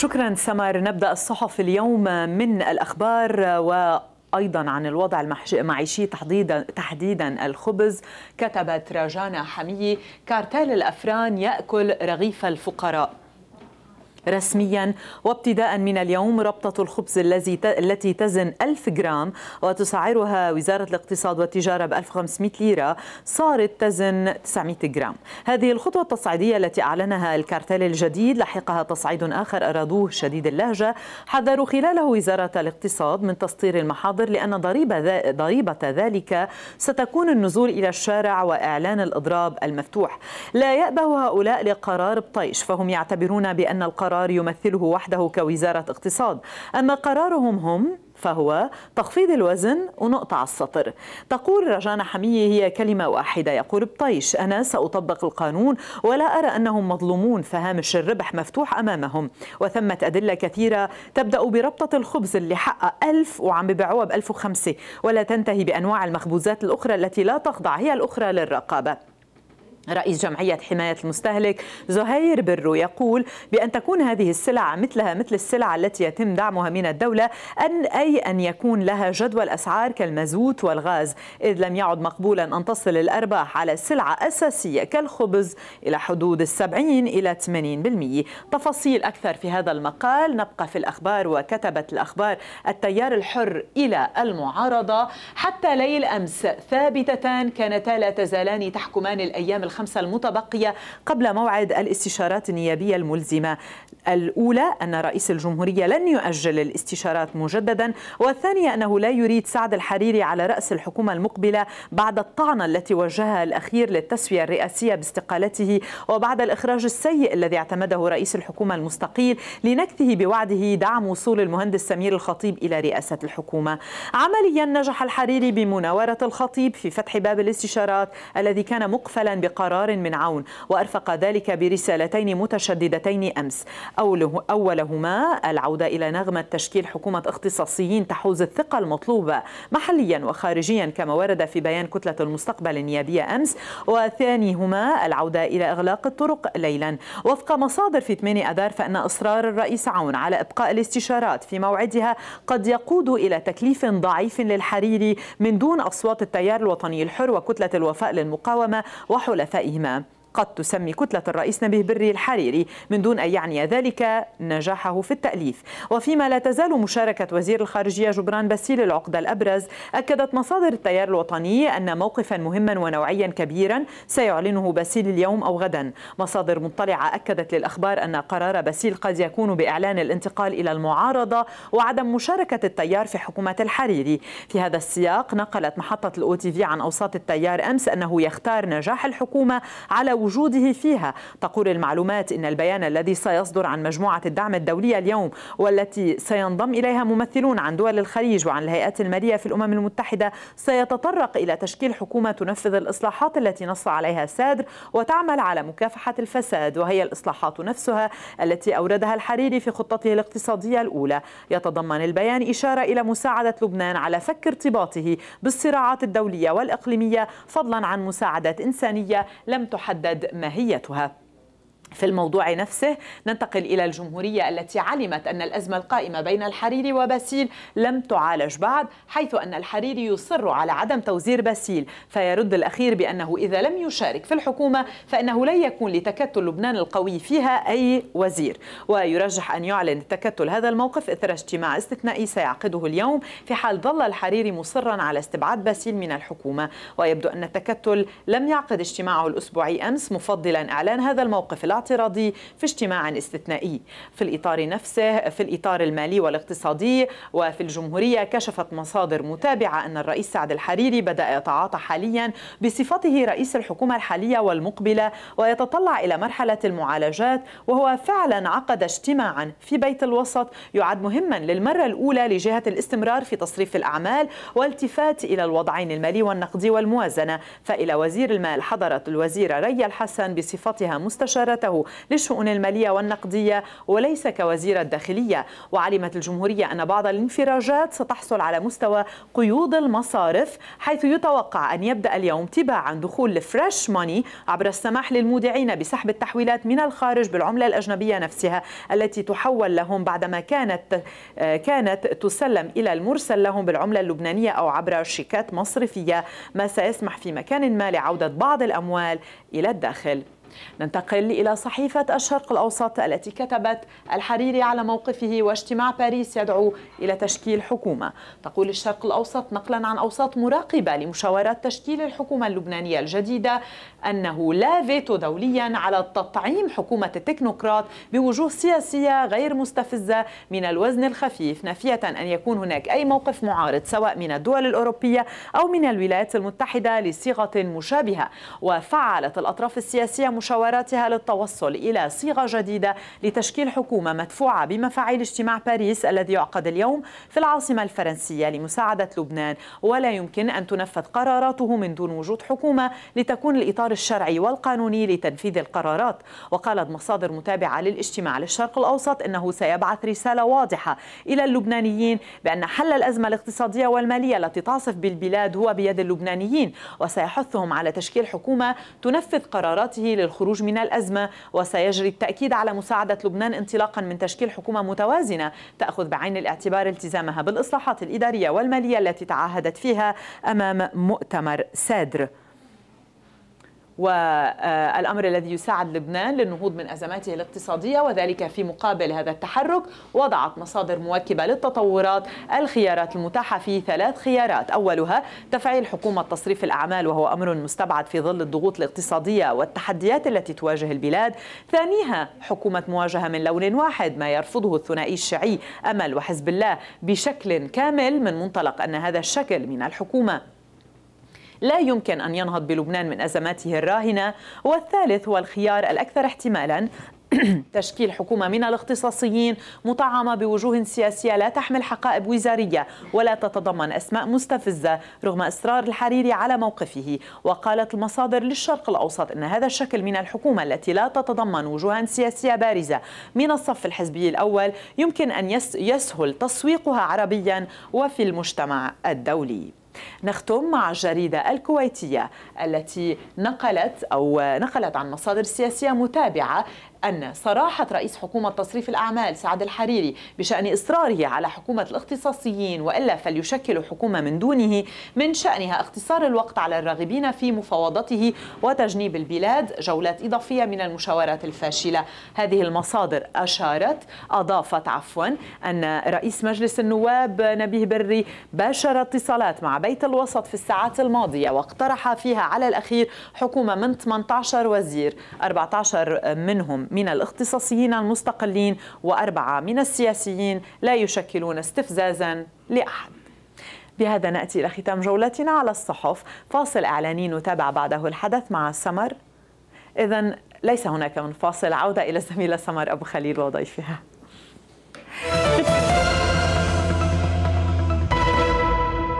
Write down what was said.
شكرا سمر نبدا الصحف اليوم من الاخبار و ايضا عن الوضع المعيشي تحديدا تحديدا الخبز كتبت راجانا حميه كارتيل الافران ياكل رغيف الفقراء رسميا وابتداء من اليوم ربطة الخبز الذي التي تزن 1000 جرام وتسعرها وزارة الاقتصاد والتجارة ب 1500 ليرة صارت تزن 900 جرام هذه الخطوة التصعيدية التي أعلنها الكارتيل الجديد لحقها تصعيد آخر أرادوه شديد اللهجة حذروا خلاله وزارة الاقتصاد من تسطير المحاضر لأن ضريبة, ضريبة ذلك ستكون النزول إلى الشارع وإعلان الإضراب المفتوح لا يأبه هؤلاء لقرار بطيش فهم يعتبرون بأن القرار قرار يمثله وحده كوزارة اقتصاد أما قرارهم هم فهو تخفيض الوزن ونقطع السطر تقول رجانه حمية هي كلمة واحدة يقول بطيش أنا سأطبق القانون ولا أرى أنهم مظلومون فهامش الربح مفتوح أمامهم وثمة أدلة كثيرة تبدأ بربطة الخبز اللي حقق ألف وعم ببيعوها ب 1005 ولا تنتهي بأنواع المخبوزات الأخرى التي لا تخضع هي الأخرى للرقابة رئيس جمعية حماية المستهلك زهير برو يقول بأن تكون هذه السلع مثلها مثل السلع التي يتم دعمها من الدولة أن أي أن يكون لها جدول أسعار كالمازوت والغاز إذ لم يعد مقبولا أن تصل الأرباح على سلعة أساسية كالخبز إلى حدود السبعين إلى 80% تفاصيل أكثر في هذا المقال نبقى في الأخبار وكتبت الأخبار التيار الحر إلى المعارضة حتى ليل أمس ثابتتان كانتا لا تزالان تحكمان الأيام الخمسة الخمسة المتبقية قبل موعد الاستشارات النيابية الملزمة الأولى أن رئيس الجمهورية لن يؤجل الاستشارات مجددا والثانية أنه لا يريد سعد الحريري على رأس الحكومة المقبلة بعد الطعنة التي وجهها الأخير للتسوية الرئاسية باستقالته وبعد الإخراج السيء الذي اعتمده رئيس الحكومة المستقيل لنكثه بوعده دعم وصول المهندس سمير الخطيب إلى رئاسة الحكومة عمليا نجح الحريري بمناورة الخطيب في فتح باب الاستشارات الذي كان مقفلا بقرار قرار من عون وأرفق ذلك برسالتين متشددتين أمس أوله أولهما العودة إلى نغمة تشكيل حكومة اختصاصيين تحوز الثقة المطلوبة محليا وخارجيا كما ورد في بيان كتلة المستقبل النيابية أمس وثانيهما العودة إلى إغلاق الطرق ليلا وفق مصادر في 8 أذار فإن إصرار الرئيس عون على إبقاء الاستشارات في موعدها قد يقود إلى تكليف ضعيف للحريري من دون أصوات التيار الوطني الحر وكتلة الوفاء للمقاومة وحلفاء حدث قد تسمي كتلة الرئيس نبيه بري الحريري من دون أن يعني ذلك نجاحه في التأليف وفيما لا تزال مشاركة وزير الخارجية جبران باسيل العقدة الأبرز أكدت مصادر التيار الوطني أن موقفا مهما ونوعيا كبيرا سيعلنه باسيل اليوم أو غدا مصادر مطلعة أكدت للأخبار أن قرار باسيل قد يكون بإعلان الانتقال إلى المعارضة وعدم مشاركة التيار في حكومة الحريري في هذا السياق نقلت محطة الأو تي في عن أوساط التيار أمس أنه يختار نجاح الحكومة على وجوده فيها تقول المعلومات إن البيان الذي سيصدر عن مجموعة الدعم الدولية اليوم والتي سينضم إليها ممثلون عن دول الخليج وعن الهيئات المالية في الأمم المتحدة سيتطرق إلى تشكيل حكومة تنفذ الإصلاحات التي نص عليها سادر وتعمل على مكافحة الفساد وهي الإصلاحات نفسها التي أوردها الحريري في خطته الاقتصادية الأولى يتضمن البيان إشارة إلى مساعدة لبنان على فك ارتباطه بالصراعات الدولية والإقليمية فضلا عن مساعدات إنسانية لم تحدد تحدد ماهيتها في الموضوع نفسه ننتقل إلى الجمهورية التي علمت أن الأزمة القائمة بين الحريري وباسيل لم تعالج بعد حيث أن الحريري يصر على عدم توزير باسيل فيرد الأخير بأنه إذا لم يشارك في الحكومة فإنه لن يكون لتكتل لبنان القوي فيها أي وزير ويرجح أن يعلن التكتل هذا الموقف إثر اجتماع استثنائي سيعقده اليوم في حال ظل الحريري مصرا على استبعاد باسيل من الحكومة ويبدو أن التكتل لم يعقد اجتماعه الأسبوعي أمس مفضلا إعلان هذا الموقف الاعتراضي في اجتماع استثنائي في الإطار نفسه في الإطار المالي والاقتصادي وفي الجمهورية كشفت مصادر متابعة أن الرئيس سعد الحريري بدأ يتعاطى حاليا بصفته رئيس الحكومة الحالية والمقبلة ويتطلع إلى مرحلة المعالجات وهو فعلا عقد اجتماعا في بيت الوسط يعد مهما للمرة الأولى لجهة الاستمرار في تصريف الأعمال والتفات إلى الوضعين المالي والنقدي والموازنة فإلى وزير المال حضرت الوزيرة ريا الحسن بصفتها مستشارته وزارته للشؤون المالية والنقدية وليس كوزير الداخلية وعلمت الجمهورية أن بعض الانفراجات ستحصل على مستوى قيود المصارف حيث يتوقع أن يبدأ اليوم تباعا دخول الفريش ماني عبر السماح للمودعين بسحب التحويلات من الخارج بالعملة الأجنبية نفسها التي تحول لهم بعدما كانت كانت تسلم إلى المرسل لهم بالعملة اللبنانية أو عبر شيكات مصرفية ما سيسمح في مكان ما لعودة بعض الأموال إلى الداخل ننتقل إلى صحيفة الشرق الأوسط التي كتبت الحريري على موقفه واجتماع باريس يدعو إلى تشكيل حكومة تقول الشرق الأوسط نقلا عن أوساط مراقبة لمشاورات تشكيل الحكومة اللبنانية الجديدة أنه لا فيتو دوليا على تطعيم حكومة التكنوقراط بوجوه سياسية غير مستفزة من الوزن الخفيف نافية أن يكون هناك أي موقف معارض سواء من الدول الأوروبية أو من الولايات المتحدة لصيغة مشابهة وفعلت الأطراف السياسية مشاوراتها للتوصل إلى صيغة جديدة لتشكيل حكومة مدفوعة بمفاعيل اجتماع باريس الذي يعقد اليوم في العاصمة الفرنسية لمساعدة لبنان ولا يمكن أن تنفذ قراراته من دون وجود حكومة لتكون الإطار الشرعي والقانوني لتنفيذ القرارات وقالت مصادر متابعة للاجتماع للشرق الأوسط أنه سيبعث رسالة واضحة إلى اللبنانيين بأن حل الأزمة الاقتصادية والمالية التي تعصف بالبلاد هو بيد اللبنانيين وسيحثهم على تشكيل حكومة تنفذ قراراته لل للخروج من الأزمة وسيجري التأكيد على مساعدة لبنان انطلاقا من تشكيل حكومة متوازنة تأخذ بعين الاعتبار التزامها بالإصلاحات الإدارية والمالية التي تعهدت فيها أمام مؤتمر سادر والأمر الذي يساعد لبنان للنهوض من أزماته الاقتصادية وذلك في مقابل هذا التحرك وضعت مصادر مواكبة للتطورات الخيارات المتاحة في ثلاث خيارات أولها تفعيل حكومة تصريف الأعمال وهو أمر مستبعد في ظل الضغوط الاقتصادية والتحديات التي تواجه البلاد ثانيها حكومة مواجهة من لون واحد ما يرفضه الثنائي الشيعي أمل وحزب الله بشكل كامل من منطلق أن هذا الشكل من الحكومة لا يمكن أن ينهض بلبنان من أزماته الراهنة والثالث هو الخيار الأكثر احتمالا تشكيل حكومة من الاختصاصيين مطعمة بوجوه سياسية لا تحمل حقائب وزارية ولا تتضمن أسماء مستفزة رغم إصرار الحريري على موقفه وقالت المصادر للشرق الأوسط أن هذا الشكل من الحكومة التي لا تتضمن وجوها سياسية بارزة من الصف الحزبي الأول يمكن أن يسهل تسويقها عربيا وفي المجتمع الدولي نختم مع الجريدة الكويتية التي نقلت أو نقلت عن مصادر سياسية متابعة أن صراحة رئيس حكومة تصريف الأعمال سعد الحريري بشأن إصراره على حكومة الاختصاصيين وإلا فليشكل حكومة من دونه من شأنها اختصار الوقت على الراغبين في مفاوضته وتجنيب البلاد جولات إضافية من المشاورات الفاشلة هذه المصادر أشارت أضافت عفوا أن رئيس مجلس النواب نبيه بري باشر اتصالات مع بيت الوسط في الساعات الماضية واقترح فيها على الأخير حكومة من 18 وزير 14 منهم من الاختصاصيين المستقلين وأربعة من السياسيين لا يشكلون استفزازا لأحد بهذا نأتي إلى ختام جولتنا على الصحف فاصل إعلاني نتابع بعده الحدث مع سمر إذا ليس هناك من فاصل عودة إلى الزميلة سمر أبو خليل وضيفها